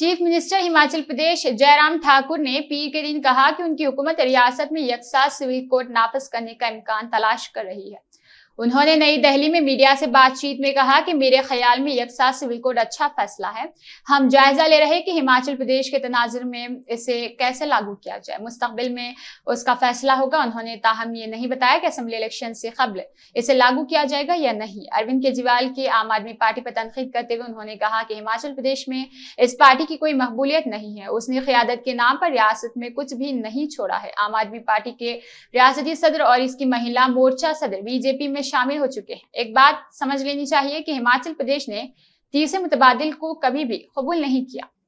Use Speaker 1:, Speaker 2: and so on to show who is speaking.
Speaker 1: chief minister Himachal Pradesh Jairam Thakur ने पीर के दिन कहा कि उनकी हुकूमत रियासत में यकसा सिविल कोड नाफज करने का इम्कान तलाश कर रही है उन्होंने नई दिल्ली में मीडिया से बातचीत में कहा कि मेरे ख्याल में यकसा सिविल कोड अच्छा फैसला है हम जायजा ले रहे कि हिमाचल प्रदेश के तनाजर में इसे कैसे लागू किया जाए मुस्तबिल में उसका फैसला होगा उन्होंने ताहम ये नहीं बताया कि असम्बली इलेक्शन से कबल इसे लागू किया जाएगा या नहीं अरविंद केजरीवाल की आम आदमी पार्टी पर तनकीद करते हुए उन्होंने कहा कि हिमाचल प्रदेश में इस पार्टी की कोई मकबूलियत नहीं है उसने क्यादत के नाम पर रियासत में कुछ भी नहीं छोड़ा है आम आदमी पार्टी के रियासती सदर और इसकी महिला मोर्चा सदर बीजेपी में में शामिल हो चुके हैं एक बात
Speaker 2: समझ लेनी चाहिए कि हिमाचल प्रदेश ने तीसरे मुतबाद को कभी भी कबूल नहीं किया